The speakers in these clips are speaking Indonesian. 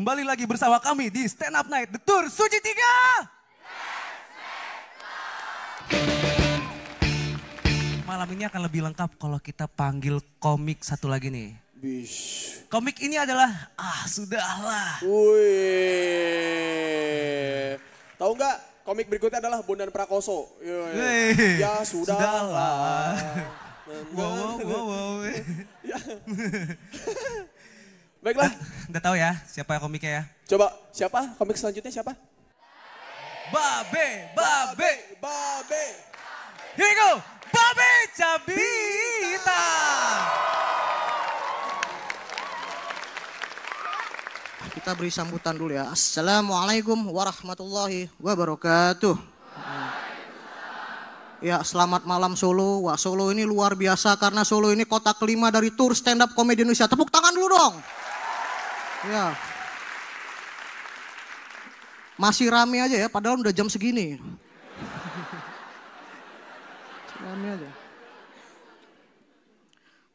Kembali lagi bersama kami di Stand Up Night The Tour Suci 3. Malam ini akan lebih lengkap kalau kita panggil komik satu lagi nih. Bish. Komik ini adalah ah sudahlah. Wih. Tahu nggak komik berikutnya adalah Bondan Prakoso. Ya, ya. ya sudahlah. sudahlah. Wow, wow, wow, wow. Ya. Baiklah. Enggak ah, tahu ya siapa komiknya ya. Coba siapa? Komik selanjutnya siapa? Babe, Babe, Babe. Here we go. Babe Cabita. Kita beri sambutan dulu ya. Assalamualaikum warahmatullahi wabarakatuh. Hmm. Ya selamat malam Solo. Wah Solo ini luar biasa karena Solo ini kota kelima dari tour stand up komedi Indonesia. Tepuk tangan dulu dong. Ya. Masih rame aja ya, padahal udah jam segini. rame aja.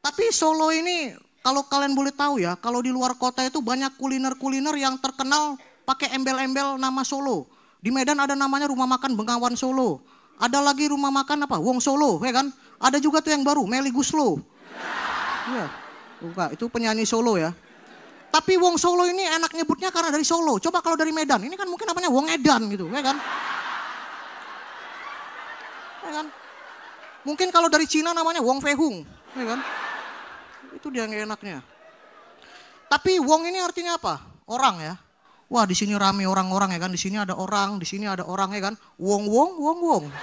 Tapi Solo ini kalau kalian boleh tahu ya, kalau di luar kota itu banyak kuliner-kuliner yang terkenal pakai embel-embel nama Solo. Di Medan ada namanya rumah makan Bengawan Solo. Ada lagi rumah makan apa? Wong Solo, ya kan? Ada juga tuh yang baru, Meli Guslo. Iya. Buka, itu penyanyi Solo ya. Tapi wong Solo ini enak nyebutnya karena dari Solo. Coba kalau dari Medan, ini kan mungkin namanya wong Edan gitu, ya kan? Ya kan? Mungkin kalau dari Cina namanya wong Fehung, ya kan? Itu dia yang enaknya. Tapi wong ini artinya apa? Orang ya. Wah, di sini rame orang-orang ya kan? Di sini ada orang, di sini ada orang ya kan? Wong wong wong wong.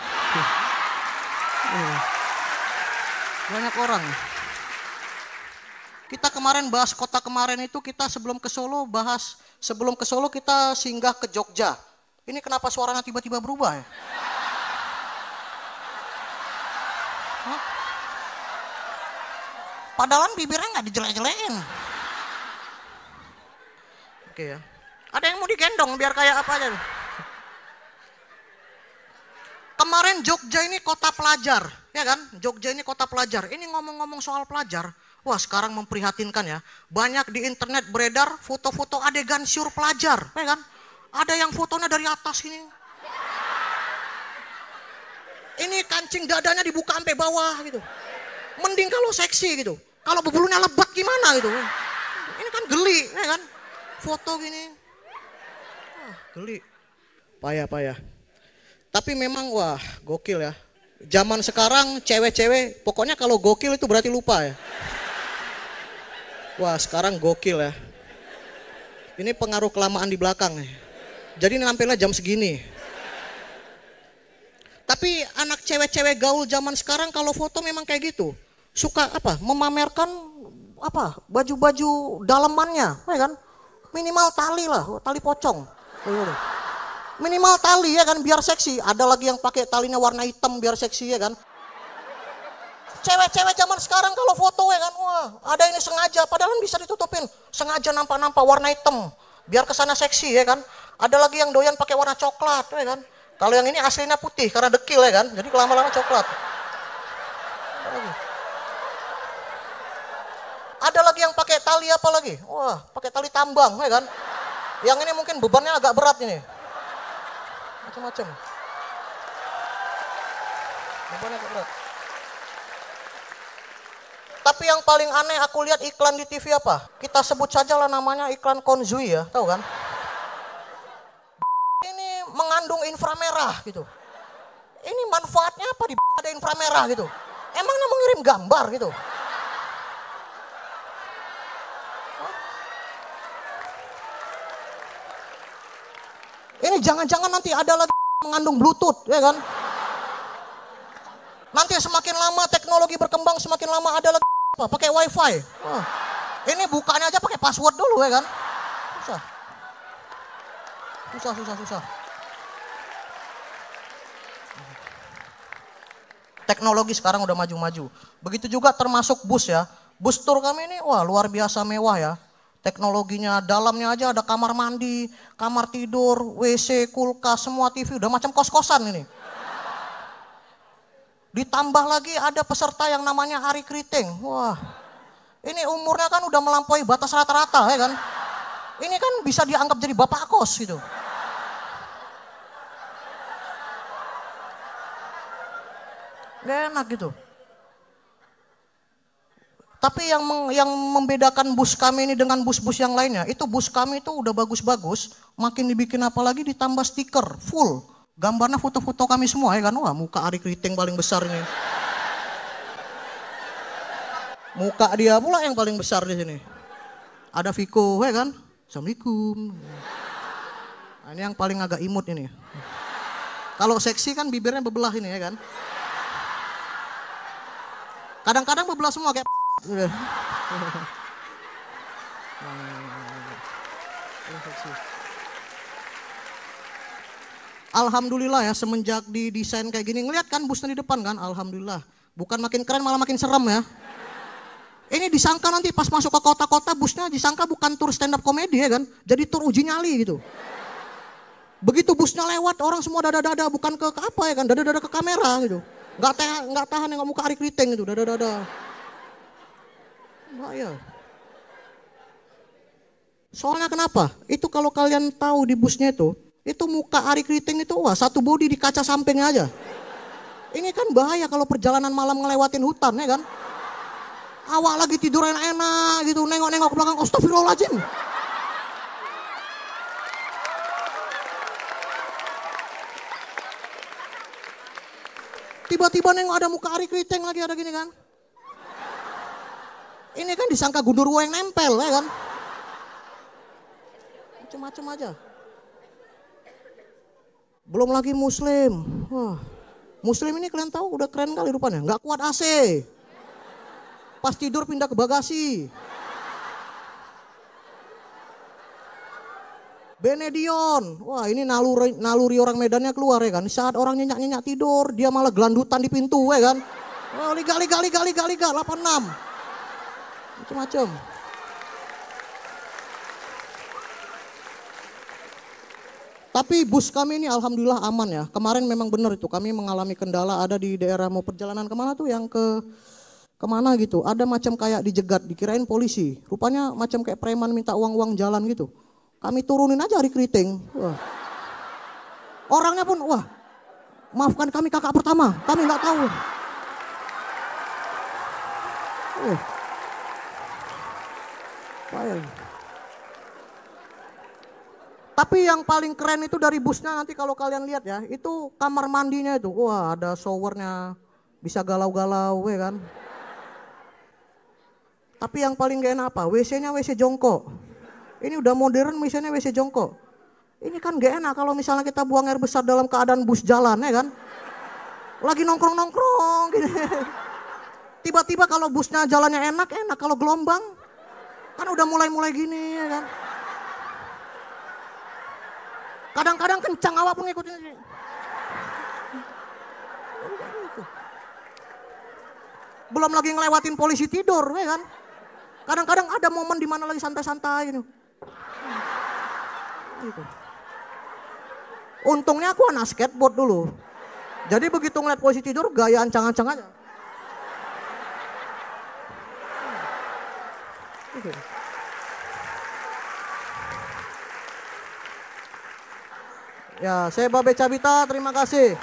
Iya. Banyak orang. Ya. Kita kemarin bahas kota kemarin itu kita sebelum ke Solo bahas sebelum ke Solo kita singgah ke Jogja. Ini kenapa suaranya tiba-tiba berubah ya? Hah? Padahal bibirnya nggak dijelek-jelekin. Oke ya. Ada yang mau digendong biar kayak apa aja. Kemarin Jogja ini kota pelajar, ya kan? Jogja ini kota pelajar. Ini ngomong-ngomong soal pelajar, Wah sekarang memprihatinkan ya. Banyak di internet beredar foto-foto adegan syur pelajar. Ya kan? Ada yang fotonya dari atas ini. Ini kancing dadanya dibuka sampai bawah gitu. Mending kalau seksi gitu. Kalau bebulunya lebat gimana gitu. Ini kan geli, ya kan? Foto gini. Ah, geli. Payah-payah. Tapi memang wah gokil ya. Zaman sekarang cewek-cewek pokoknya kalau gokil itu berarti lupa ya. Wah sekarang gokil ya. Ini pengaruh kelamaan di belakang. ya. Jadi nampilnya jam segini. Tapi anak cewek-cewek gaul zaman sekarang kalau foto memang kayak gitu. Suka apa? Memamerkan apa? Baju-baju dalemannya, ya kan? Minimal tali lah, tali pocong. Minimal tali ya kan biar seksi. Ada lagi yang pakai talinya warna hitam biar seksi ya kan? cewek-cewek zaman sekarang kalau foto ya kan, wah ada ini sengaja, padahal kan bisa ditutupin. Sengaja nampak-nampak warna hitam, biar kesana seksi ya kan. Ada lagi yang doyan pakai warna coklat ya kan. Kalau yang ini aslinya putih karena dekil ya kan, jadi lama-lama coklat. Ada lagi. ada lagi yang pakai tali apa lagi? Wah, pakai tali tambang ya kan. Yang ini mungkin bebannya agak berat ini. Macam-macam. Bebannya agak berat. Tapi yang paling aneh aku lihat iklan di TV apa? Kita sebut saja lah namanya iklan Konzui ya, tahu kan? Ini mengandung inframerah gitu. Ini manfaatnya apa di ada inframerah gitu? Emang mau ngirim gambar gitu? Ini jangan-jangan nanti ada lagi mengandung bluetooth, ya kan? Nanti semakin lama teknologi berkembang, semakin lama ada lagi apa? Pakai wifi. Oh. Ini bukanya aja pakai password dulu ya kan? Susah. Susah, susah, susah. Teknologi sekarang udah maju-maju. Begitu juga termasuk bus ya. Bus tour kami ini wah luar biasa mewah ya. Teknologinya dalamnya aja ada kamar mandi, kamar tidur, WC, kulkas, semua TV udah macam kos-kosan ini. Ditambah lagi ada peserta yang namanya Hari kriting, Wah, ini umurnya kan udah melampaui batas rata-rata ya kan. Ini kan bisa dianggap jadi bapak kos gitu. Gak enak gitu. Tapi yang meng, yang membedakan bus kami ini dengan bus-bus yang lainnya, itu bus kami itu udah bagus-bagus, makin dibikin apa lagi ditambah stiker full gambarnya foto-foto kami semua ya kan wah muka Ari Kriting paling besar ini muka dia pula yang paling besar di sini ada Viko ya kan Assalamualaikum nah, ini yang paling agak imut ini kalau seksi kan bibirnya bebelah ini ya kan kadang-kadang bebelah semua kayak Thank nah, Alhamdulillah ya semenjak didesain kayak gini ngeliat kan busnya di depan kan alhamdulillah. Bukan makin keren malah makin serem ya. Ini disangka nanti pas masuk ke kota-kota busnya disangka bukan tur stand up komedi ya kan. Jadi tur uji nyali gitu. Begitu busnya lewat orang semua dada-dada bukan ke, ke apa ya kan dada-dada ke kamera gitu. nggak tahan nggak tahan yang muka Ari Kriting gitu dada-dada. Bahaya. Soalnya kenapa? Itu kalau kalian tahu di busnya itu, itu muka Ari kriting itu wah satu bodi di kaca samping aja. Ini kan bahaya kalau perjalanan malam ngelewatin hutan ya kan. Awak lagi tidur enak-enak gitu, nengok-nengok ke belakang, astagfirullahaladzim. Tiba-tiba nengok ada muka Ari kriting lagi ada gini kan. Ini kan disangka gundur yang nempel ya kan. Macem-macem aja. Belum lagi muslim. Wah, muslim ini kalian tahu udah keren kali rupanya. Nggak kuat AC. Pas tidur pindah ke bagasi. Benedion. Wah ini naluri, naluri orang Medannya keluar ya kan. Saat orang nyenyak-nyenyak tidur, dia malah gelandutan di pintu ya kan. Oh, liga, liga, liga, liga, liga, 86. Macam-macam. Tapi bus kami ini alhamdulillah aman ya. Kemarin memang benar itu kami mengalami kendala ada di daerah mau perjalanan kemana tuh yang ke kemana gitu. Ada macam kayak dijegat, dikirain polisi. Rupanya macam kayak preman minta uang-uang jalan gitu. Kami turunin aja hari keriting. Wah. Orangnya pun wah maafkan kami kakak pertama, kami nggak tahu. Wah. Wah. Tapi yang paling keren itu dari busnya nanti kalau kalian lihat ya, itu kamar mandinya itu. Wah, ada showernya, bisa galau-galau ya kan. Tapi yang paling gak enak apa? WC-nya WC jongkok. Ini udah modern misalnya WC jongkok. Ini kan gak enak kalau misalnya kita buang air besar dalam keadaan bus jalan ya kan. Lagi nongkrong-nongkrong gitu. Tiba-tiba kalau busnya jalannya enak, enak. Kalau gelombang, kan udah mulai-mulai gini ya kan. Kadang-kadang kencang awak pengikutnya. Belum lagi ngelewatin polisi tidur, ya kan? Kadang-kadang ada momen di mana lagi santai-santai gitu. gitu. Untungnya aku anak skateboard dulu. Jadi begitu ngeliat polisi tidur, gaya ancang-ancang aja. Gitu. Ya, saya Babe Cabita, terima kasih.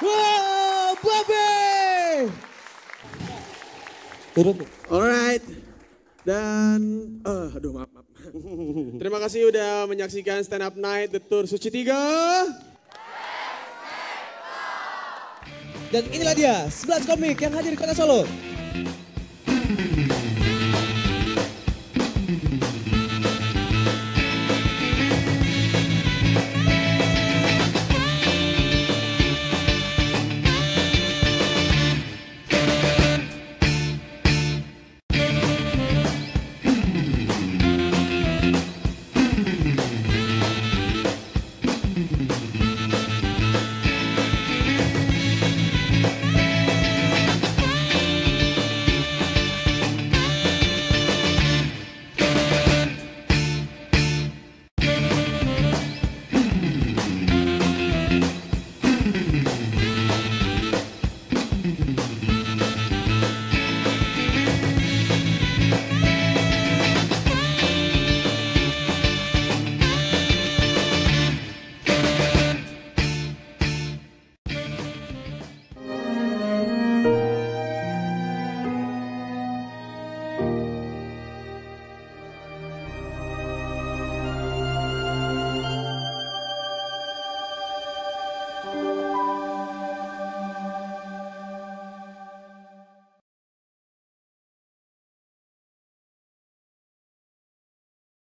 Wow, Babe! Turun. Alright. Dan, uh, aduh maaf, maaf. Terima kasih udah menyaksikan Stand Up Night The Tour Suci 3. Dan inilah dia, 11 komik yang hadir di kota Solo. Mm-hmm.